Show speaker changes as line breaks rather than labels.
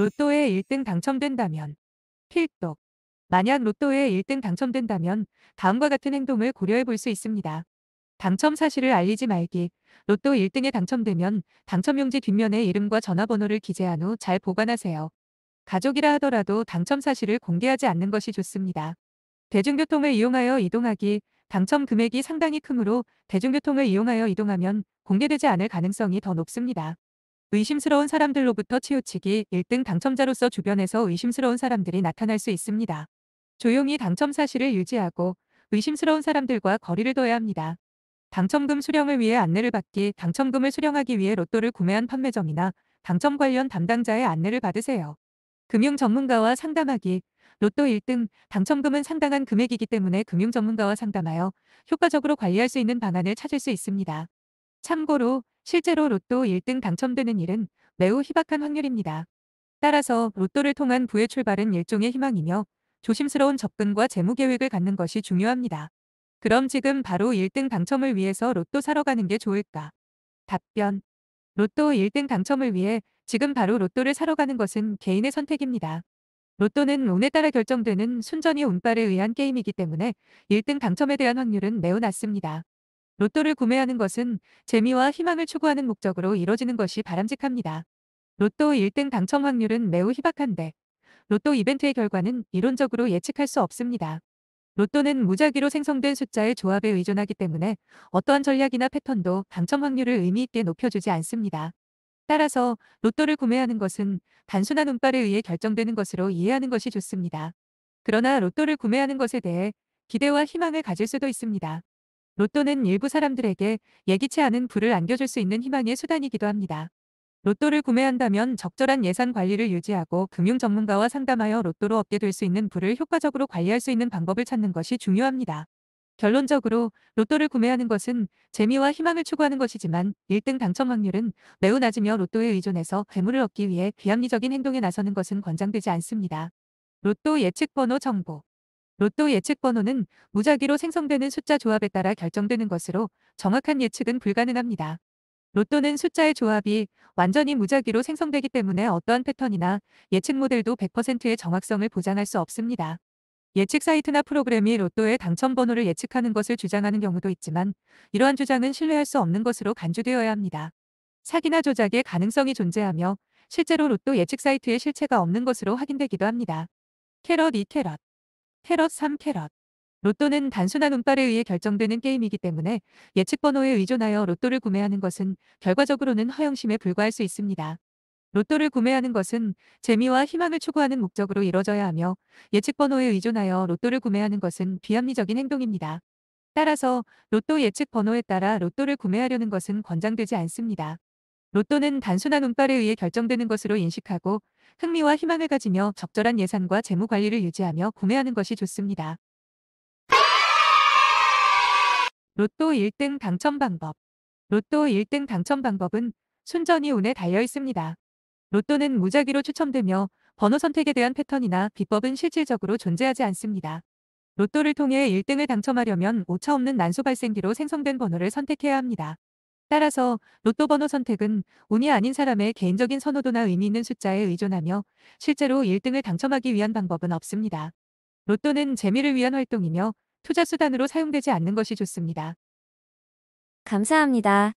로또에 1등 당첨된다면 필독 만약 로또에 1등 당첨된다면 다음과 같은 행동을 고려해 볼 수 있습니다. 당첨 사실을 알리지 말기. 로또 1등에 당첨되면 당첨용지 뒷면에 이름과 전화번호를 기재한 후 잘 보관하세요. 가족이라 하더라도 당첨 사실을 공개하지 않는 것이 좋습니다. 대중교통을 이용하여 이동하기. 당첨 금액이 상당히 크므로 대중교통을 이용하여 이동하면 공개되지 않을 가능성이 더 높습니다. 의심스러운 사람들로부터 치우치기 1등 당첨자로서 주변에서 의심스러운 사람들이 나타날 수 있습니다. 조용히 당첨 사실을 유지하고 의심스러운 사람들과 거리를 둬야 합니다. 당첨금 수령을 위해 안내를 받기, 당첨금을 수령하기 위해 로또를 구매한 판매점이나 당첨 관련 담당자의 안내를 받으세요. 금융 전문가와 상담하기, 로또 1등, 당첨금은 상당한 금액이기 때문에 금융 전문가와 상담하여 효과적으로 관리할 수 있는 방안을 찾을 수 있습니다. 참고로 실제로 로또 1등 당첨되는 일은 매우 희박한 확률입니다. 따라서 로또를 통한 부의 출발은 일종의 희망이며 조심스러운 접근과 재무 계획을 갖는 것이 중요합니다. 그럼 지금 바로 1등 당첨을 위해서 로또 사러 가는 게 좋을까? 답변. 로또 1등 당첨을 위해 지금 바로 로또를 사러 가는 것은 개인의 선택입니다. 로또는 운에 따라 결정되는 순전히 운빨에 의한 게임이기 때문에 1등 당첨에 대한 확률은 매우 낮습니다. 로또를 구매하는 것은 재미와 희망을 추구하는 목적으로 이뤄지는 것이 바람직합니다. 로또 1등 당첨 확률은 매우 희박한데 로또 이벤트의 결과는 이론적으로 예측할 수 없습니다. 로또는 무작위로 생성된 숫자의 조합에 의존하기 때문에 어떠한 전략이나 패턴도 당첨 확률을 의미 있게 높여주지 않습니다. 따라서 로또를 구매하는 것은 단순한 운빨에 의해 결정되는 것으로 이해하는 것이 좋습니다. 그러나 로또를 구매하는 것에 대해 기대와 희망을 가질 수도 있습니다. 로또는 일부 사람들에게 예기치 않은 부를 안겨줄 수 있는 희망의 수단이기도 합니다. 로또를 구매한다면 적절한 예산 관리를 유지하고 금융 전문가와 상담하여 로또로 얻게 될 수 있는 부를 효과적으로 관리할 수 있는 방법을 찾는 것이 중요합니다. 결론적으로 로또를 구매하는 것은 재미와 희망을 추구하는 것이지만 1등 당첨 확률은 매우 낮으며 로또에 의존해서 괴물을 얻기 위해 비합리적인 행동에 나서는 것은 권장되지 않습니다. 로또 예측번호 정보 로또 예측 번호는 무작위로 생성되는 숫자 조합에 따라 결정되는 것으로 정확한 예측은 불가능합니다. 로또는 숫자의 조합이 완전히 무작위로 생성되기 때문에 어떠한 패턴이나 예측 모델도 100%의 정확성을 보장할 수 없습니다. 예측 사이트나 프로그램이 로또의 당첨 번호를 예측하는 것을 주장하는 경우도 있지만 이러한 주장은 신뢰할 수 없는 것으로 간주되어야 합니다. 사기나 조작의 가능성이 존재하며 실제로 로또 예측 사이트에 실체가 없는 것으로 확인되기도 합니다. 캐럿 2캐럿 캐럿 3캐럿. 로또는 단순한 운빨에 의해 결정되는 게임이기 때문에 예측 번호에 의존하여 로또를 구매하는 것은 결과적으로는 허영심에 불과할 수 있습니다. 로또를 구매하는 것은 재미와 희망을 추구하는 목적으로 이뤄져야 하며 예측 번호에 의존하여 로또를 구매하는 것은 비합리적인 행동입니다. 따라서 로또 예측 번호에 따라 로또를 구매하려는 것은 권장되지 않습니다. 로또는 단순한 운빨에 의해 결정되는 것으로 인식하고 흥미와 희망을 가지며 적절한 예산과 재무 관리를 유지하며 구매하는 것이 좋습니다. 로또 1등 당첨 방법 로또 1등 당첨 방법은 순전히 운에 달려 있습니다. 로또는 무작위로 추첨되며 번호 선택에 대한 패턴이나 비법은 실질적으로 존재하지 않습니다. 로또를 통해 1등을 당첨하려면 오차없는 난소 발생기로 생성된 번호를 선택해야 합니다. 따라서 로또 번호 선택은 운이 아닌 사람의 개인적인 선호도나 의미 있는 숫자에 의존하며 실제로 1등을 당첨하기 위한 방법은 없습니다. 로또는 재미를 위한 활동이며 투자 수단으로 사용되지 않는 것이 좋습니다. 감사합니다.